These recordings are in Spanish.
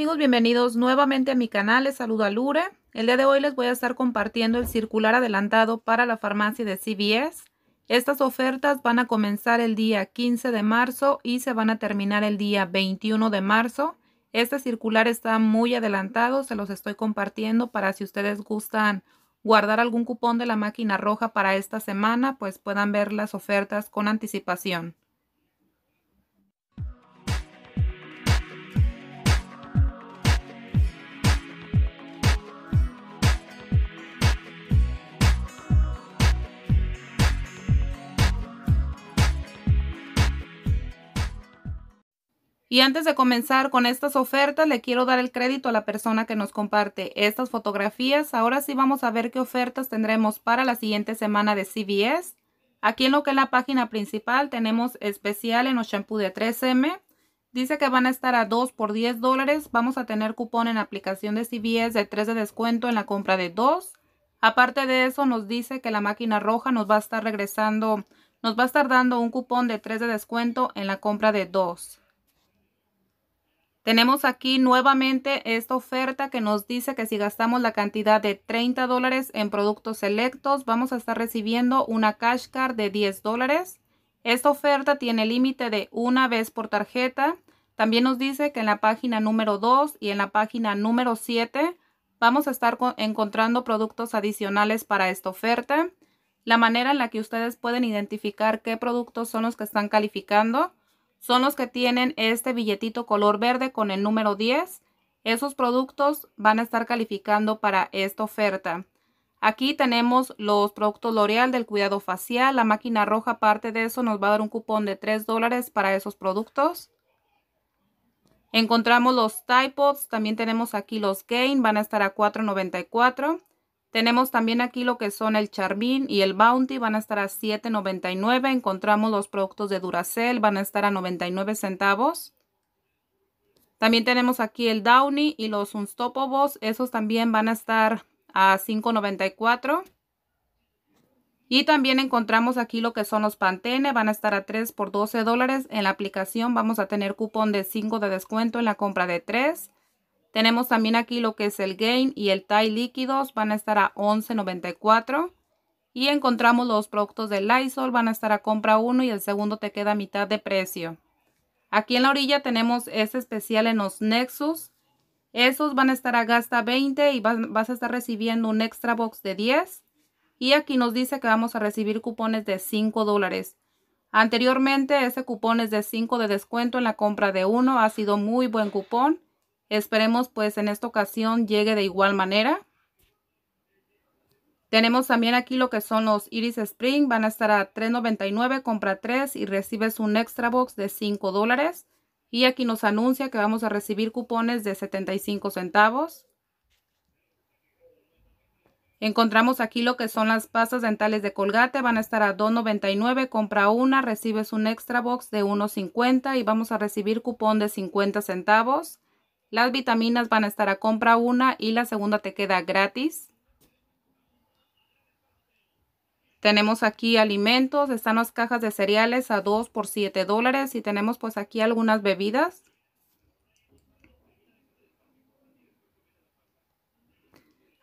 Amigos, bienvenidos nuevamente a mi canal, les saluda Lure. El día de hoy les voy a estar compartiendo el circular adelantado para la farmacia de CVS. Estas ofertas van a comenzar el día 15 de marzo y se van a terminar el día 21 de marzo. Este circular está muy adelantado, se los estoy compartiendo para si ustedes gustan guardar algún cupón de la máquina roja para esta semana, pues puedan ver las ofertas con anticipación. Y antes de comenzar con estas ofertas, le quiero dar el crédito a la persona que nos comparte estas fotografías. Ahora sí vamos a ver qué ofertas tendremos para la siguiente semana de CVS. Aquí en lo que es la página principal tenemos especial en los shampoos de 3M. Dice que van a estar a 2 por 10 dólares. Vamos a tener cupón en aplicación de CVS de 3 de descuento en la compra de 2. Aparte de eso, nos dice que la máquina roja nos va a estar regresando, nos va a estar dando un cupón de 3 de descuento en la compra de 2. Tenemos aquí nuevamente esta oferta que nos dice que si gastamos la cantidad de 30 dólares en productos selectos, vamos a estar recibiendo una cash card de 10 dólares. Esta oferta tiene límite de una vez por tarjeta. También nos dice que en la página número 2 y en la página número 7 vamos a estar encontrando productos adicionales para esta oferta. La manera en la que ustedes pueden identificar qué productos son los que están calificando son los que tienen este billetito color verde con el número 10. Esos productos van a estar calificando para esta oferta. Aquí tenemos los productos L'Oreal del cuidado facial. La máquina roja, aparte de eso, nos va a dar un cupón de 3 dólares para esos productos. Encontramos los Tide También tenemos aquí los Gain. Van a estar a $4.94. Tenemos también aquí lo que son el Charmin y el Bounty, van a estar a $7.99. Encontramos los productos de Duracell, van a estar a 99 centavos. También tenemos aquí el Downy y los Unstoppables, esos también van a estar a $5.94. Y también encontramos aquí lo que son los Pantene, van a estar a 3 por 12 dólares. En la aplicación vamos a tener cupón de 5 de descuento en la compra de 3. Tenemos también aquí lo que es el Gain y el Tie líquidos, van a estar a $11.94. Y encontramos los productos de Lysol, van a estar a compra uno y el segundo te queda a mitad de precio. Aquí en la orilla tenemos este especial en los Nexus. Esos van a estar a gasta 20 y vas, a estar recibiendo un extra box de 10. Y aquí nos dice que vamos a recibir cupones de 5 dólares. Anteriormente ese cupón es de 5 de descuento en la compra de uno. Ha sido muy buen cupón. Esperemos pues en esta ocasión llegue de igual manera. Tenemos también aquí lo que son los Iris Spring. Van a estar a $3.99, compra 3 y recibes un extra box de $5 dólares. Y aquí nos anuncia que vamos a recibir cupones de 75 centavos. Encontramos aquí lo que son las pastas dentales de Colgate. Van a estar a $2.99, compra una, recibes un extra box de $1.50 y vamos a recibir cupón de 50 centavos. Las vitaminas van a estar a compra una y la segunda te queda gratis. Tenemos aquí alimentos, están las cajas de cereales a 2 por 7 dólares y tenemos pues aquí algunas bebidas.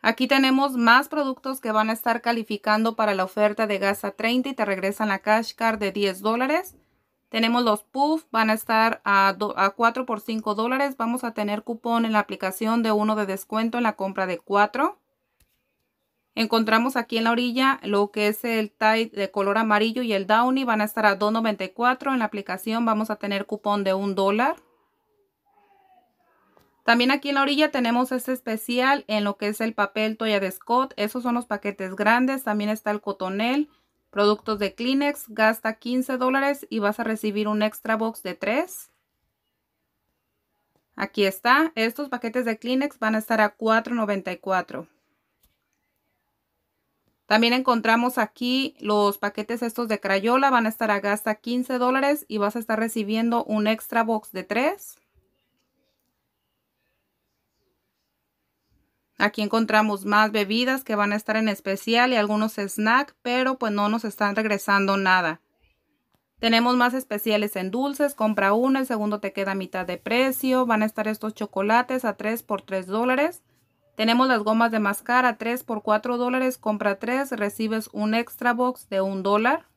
Aquí tenemos más productos que van a estar calificando para la oferta de gas a 30 y te regresan la cash card de 10 dólares. Tenemos los puffs, van a estar a, 4 por 5 dólares. Vamos a tener cupón en la aplicación de uno de descuento en la compra de 4. Encontramos aquí en la orilla lo que es el tie de color amarillo y el downy. Van a estar a 2.94. En la aplicación vamos a tener cupón de 1 dólar. También aquí en la orilla tenemos este especial en lo que es el papel toya de Scott. Esos son los paquetes grandes. También está el cotonel. Productos de Kleenex, gasta 15 dólares y vas a recibir un extra box de 3. Aquí está. Estos paquetes de Kleenex van a estar a $4.94. También encontramos aquí los paquetes estos de Crayola. Van a estar a gasta 15 dólares y vas a estar recibiendo un extra box de 3. Aquí encontramos más bebidas que van a estar en especial y algunos snacks, pero pues no nos están regresando nada. Tenemos más especiales en dulces, compra uno, el segundo te queda a mitad de precio. Van a estar estos chocolates a 3 por 3 dólares. Tenemos las gomas de mascar a 3 por 4 dólares, compra 3, recibes un extra box de 1 dólar.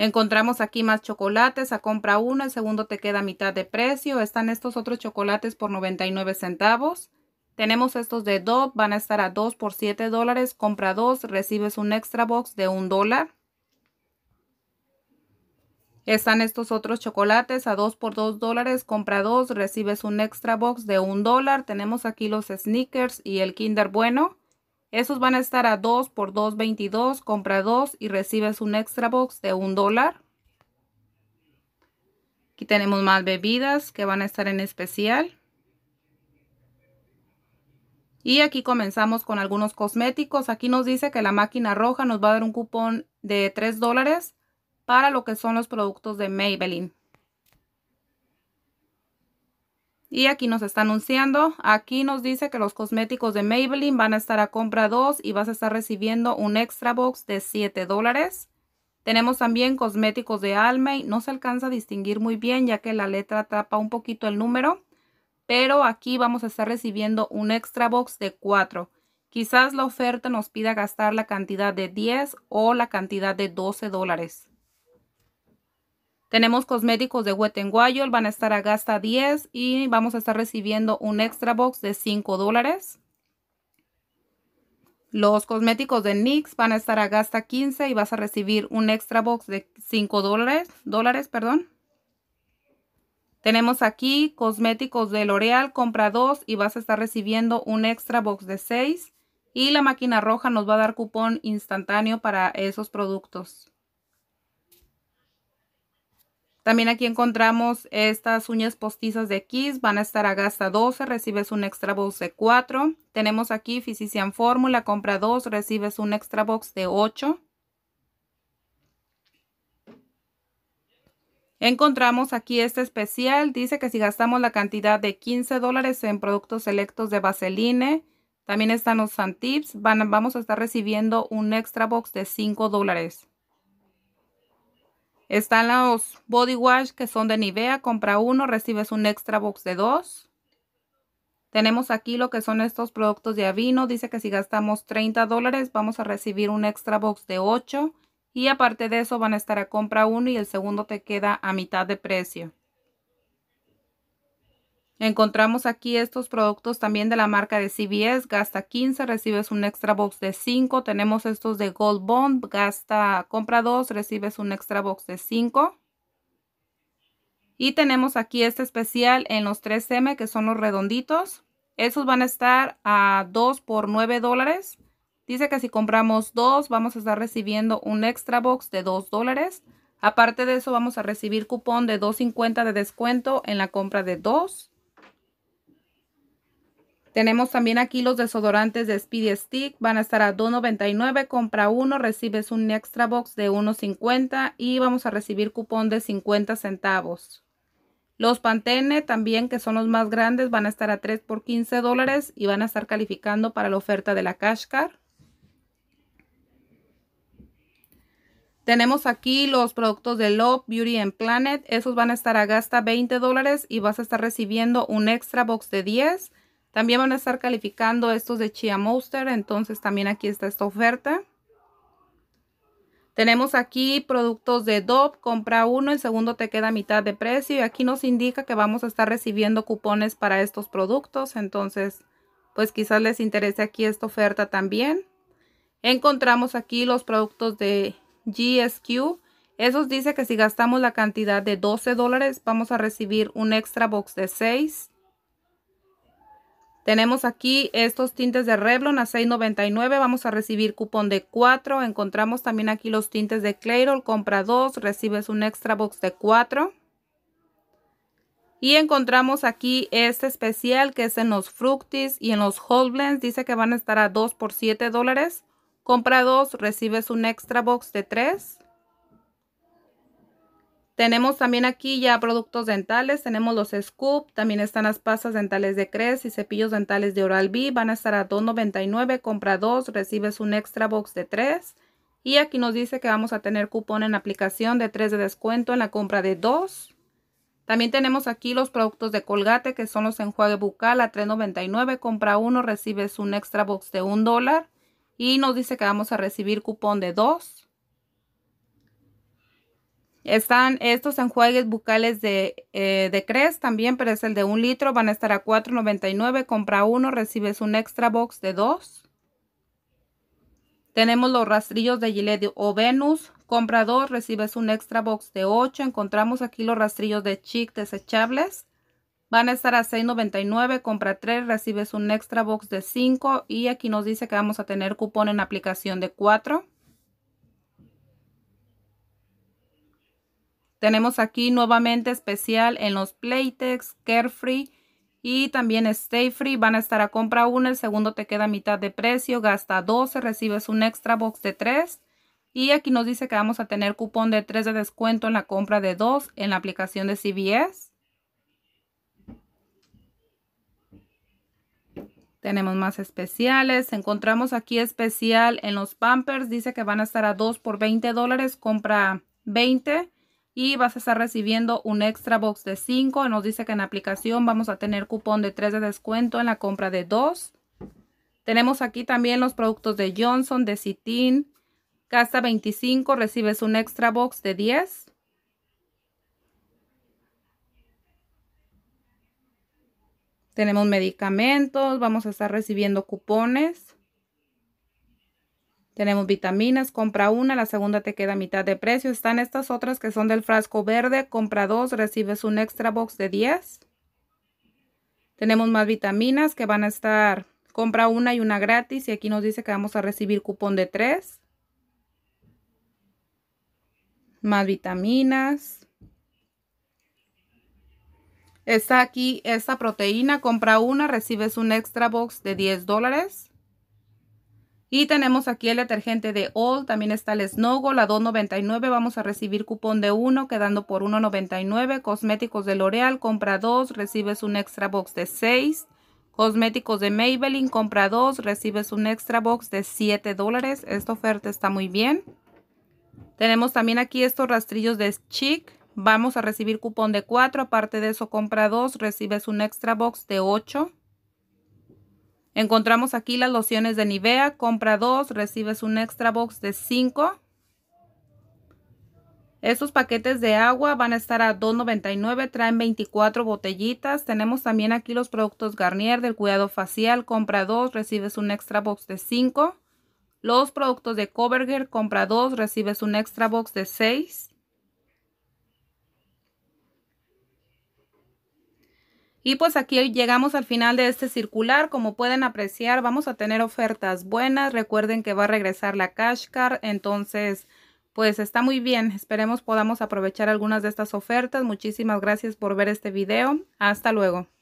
Encontramos aquí más chocolates, a compra uno, el segundo te queda a mitad de precio. Están estos otros chocolates por 99 centavos. Tenemos estos de Dove, van a estar a 2 por 7 dólares. Compra 2, recibes un extra box de 1 dólar. Están estos otros chocolates a 2 por 2 dólares. Compra 2, recibes un extra box de 1 dólar. Tenemos aquí los sneakers y el Kinder Bueno. Esos van a estar a 2 por 2.22, compra 2 y recibes un extra box de 1 dólar. Aquí tenemos más bebidas que van a estar en especial. Y aquí comenzamos con algunos cosméticos. Aquí nos dice que la máquina roja nos va a dar un cupón de 3 dólares para lo que son los productos de Maybelline. Y aquí nos está anunciando, aquí nos dice que los cosméticos de Maybelline van a estar a compra 2 y vas a estar recibiendo un extra box de 7 dólares. Tenemos también cosméticos de Almay, no se alcanza a distinguir muy bien ya que la letra tapa un poquito el número, pero aquí vamos a estar recibiendo un extra box de 4. Quizás la oferta nos pida gastar la cantidad de 10 o la cantidad de 12 dólares. Tenemos cosméticos de Wet n Wild, van a estar a gasta 10 y vamos a estar recibiendo un extra box de 5 dólares. Los cosméticos de NYX van a estar a gasta 15 y vas a recibir un extra box de 5 dólares, perdón. Tenemos aquí cosméticos de L'Oreal, compra 2 y vas a estar recibiendo un extra box de 6. Y la máquina roja nos va a dar cupón instantáneo para esos productos. También aquí encontramos estas uñas postizas de Kiss, van a estar a gasta 12, recibes un extra box de 4. Tenemos aquí Physician Fórmula, compra 2, recibes un extra box de 8. Encontramos aquí este especial, dice que si gastamos la cantidad de 15 dólares en productos selectos de Vaseline, también están los Santips, van, vamos a estar recibiendo un extra box de 5 dólares. Están los body wash que son de Nivea, compra uno, recibes un extra box de dos. Tenemos aquí lo que son estos productos de Avino, dice que si gastamos 30 dólares vamos a recibir un extra box de 8. Y aparte de eso van a estar a compra uno y el segundo te queda a mitad de precio. Encontramos aquí estos productos también de la marca de CBS. Gasta 15, recibes un extra box de 5. Tenemos estos de Gold Bond. Gasta, compra 2, recibes un extra box de 5. Y tenemos aquí este especial en los 3M que son los redonditos. Esos van a estar a 2 por 9 dólares. Dice que si compramos 2 vamos a estar recibiendo un extra box de 2 dólares. Aparte de eso vamos a recibir cupón de 2.50 de descuento en la compra de 2. Tenemos también aquí los desodorantes de Speedy Stick. Van a estar a $2.99. Compra uno, recibes un extra box de $1.50 y vamos a recibir cupón de 50 centavos. Los Pantene también, que son los más grandes, van a estar a 3 por 15 dólares y van a estar calificando para la oferta de la Car. Tenemos aquí los productos de Love, Beauty and Planet. Esos van a estar a gasta 20 dólares y vas a estar recibiendo un extra box de 10. También van a estar calificando estos de Chia Monster, entonces también aquí está esta oferta. Tenemos aquí productos de DOP, compra uno, el segundo te queda a mitad de precio y aquí nos indica que vamos a estar recibiendo cupones para estos productos, entonces pues quizás les interese aquí esta oferta también. Encontramos aquí los productos de GSQ, esos dice que si gastamos la cantidad de 12 dólares vamos a recibir un extra box de 6 tenemos aquí estos tintes de Revlon a $6.99. Vamos a recibir cupón de 4. Encontramos también aquí los tintes de Clairol. Compra 2, recibes un extra box de 4. Y encontramos aquí este especial que es en los Fructis y en los Whole Blends. Dice que van a estar a 2 por 7 dólares. Compra 2, recibes un extra box de 3. Tenemos también aquí ya productos dentales, tenemos los Scoop, también están las pastas dentales de Crest y cepillos dentales de Oral-B, van a estar a $2.99, compra dos, recibes un extra box de tres. Y aquí nos dice que vamos a tener cupón en aplicación de 3 de descuento en la compra de 2. También tenemos aquí los productos de Colgate que son los enjuague bucal a $3.99, compra uno, recibes un extra box de $1. Y nos dice que vamos a recibir cupón de $2. Están estos enjuagues bucales de, eh, Cres, también, pero es el de un litro. Van a estar a $4.99. Compra uno, recibes un extra box de dos. Tenemos los rastrillos de Gillette o Venus. Compra dos, recibes un extra box de 8. Encontramos aquí los rastrillos de Chic desechables. Van a estar a $6.99. Compra 3, recibes un extra box de 5. Y aquí nos dice que vamos a tener cupón en aplicación de 4. Tenemos aquí nuevamente especial en los Playtex, Carefree y también Stay Free. Van a estar a compra 1, el segundo te queda a mitad de precio, gasta 12, recibes un extra box de 3. Y aquí nos dice que vamos a tener cupón de 3 de descuento en la compra de 2 en la aplicación de CBS. Tenemos más especiales. Encontramos aquí especial en los Pampers. Dice que van a estar a 2 por 20 dólares. Compra 20 y vas a estar recibiendo un extra box de 5. Nos dice que en aplicación vamos a tener cupón de 3 de descuento en la compra de 2. Tenemos aquí también los productos de Johnson, de Citin. Casa 25, recibes un extra box de 10. Tenemos medicamentos, vamos a estar recibiendo cupones. Tenemos vitaminas, compra una, la segunda te queda a mitad de precio. Están estas otras que son del frasco verde, compra dos, recibes un extra box de 10. Tenemos más vitaminas que van a estar, compra una y una gratis. Y aquí nos dice que vamos a recibir cupón de 3. Más vitaminas. Está aquí esta proteína, compra una, recibes un extra box de 10 dólares. Y tenemos aquí el detergente de All, también está el Snogo, la 2.99, vamos a recibir cupón de 1 quedando por 1.99, cosméticos de L'Oreal, compra 2, recibes un extra box de 6, cosméticos de Maybelline, compra 2, recibes un extra box de 7 dólares, esta oferta está muy bien. Tenemos también aquí estos rastrillos de Chic, vamos a recibir cupón de 4, aparte de eso compra 2, recibes un extra box de 8. Encontramos aquí las lociones de Nivea. Compra dos, recibes un extra box de 5. Estos paquetes de agua van a estar a $2.99, traen 24 botellitas. Tenemos también aquí los productos Garnier del cuidado facial, compra dos, recibes un extra box de 5. Los productos de Covergirl, compra dos, recibes un extra box de 6. Y pues aquí llegamos al final de este circular. Como pueden apreciar, vamos a tener ofertas buenas. Recuerden que va a regresar la Cashcar. Entonces, pues está muy bien. Esperemos podamos aprovechar algunas de estas ofertas. Muchísimas gracias por ver este video. Hasta luego.